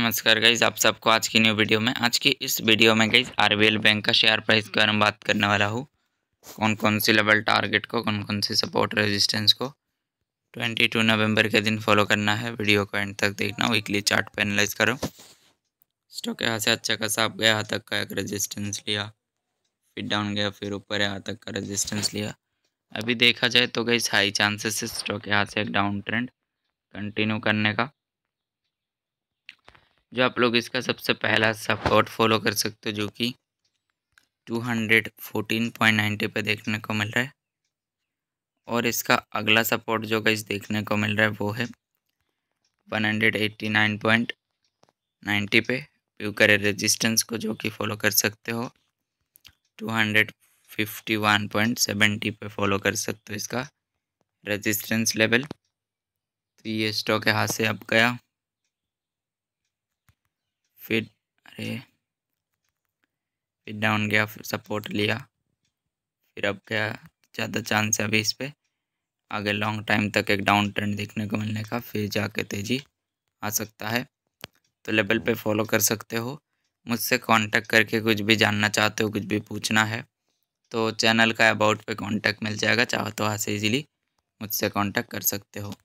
नमस्कार गाइज आप सबको आज की न्यू वीडियो में आज की इस वीडियो में गाइज आर बैंक का शेयर प्राइस के बारे में बात करने वाला हूँ कौन कौन सी लेवल टारगेट को कौन कौन सी सपोर्ट रेजिस्टेंस को 22 नवंबर के दिन फॉलो करना है वीडियो को एंड तक देखना वीकली चार्ट पर एनालाइज करो स्टॉक यहाँ से अच्छा खासा आप गया यहाँ तक का एक रजिस्टेंस लिया फिर डाउन गया फिर ऊपर यहाँ तक का रजिस्टेंस लिया अभी देखा जाए तो गई हाई चांसेस स्टॉक यहाँ से एक डाउन ट्रेंड कंटिन्यू करने का जो आप लोग इसका सबसे पहला सपोर्ट फॉलो कर सकते हो जो कि two hundred fourteen point ninety पर देखने को मिल रहा है और इसका अगला सपोर्ट जो गाइज देखने को मिल रहा है वो है one hundred eighty nine point ninety पे व्यू करें रेजिस्टेंस को जो कि फॉलो कर सकते हो two hundred fifty one point seventy पे फॉलो कर सकते हो इसका रेजिस्टेंस लेवल तो ये स्टॉक यहाँ से अब गया फिर अरे फिर डाउन गया फिर सपोर्ट लिया फिर अब क्या ज़्यादा चांस है अभी इस पर आगे लॉन्ग टाइम तक एक डाउन ट्रेंड देखने को मिलने का फिर जाके तेज़ी आ सकता है तो लेवल पे फॉलो कर सकते हो मुझसे कांटेक्ट करके कुछ भी जानना चाहते हो कुछ भी पूछना है तो चैनल का अबाउट पे कांटेक्ट मिल जाएगा चाहो तो वहाँ से ईजिली मुझसे कांटेक्ट कर सकते हो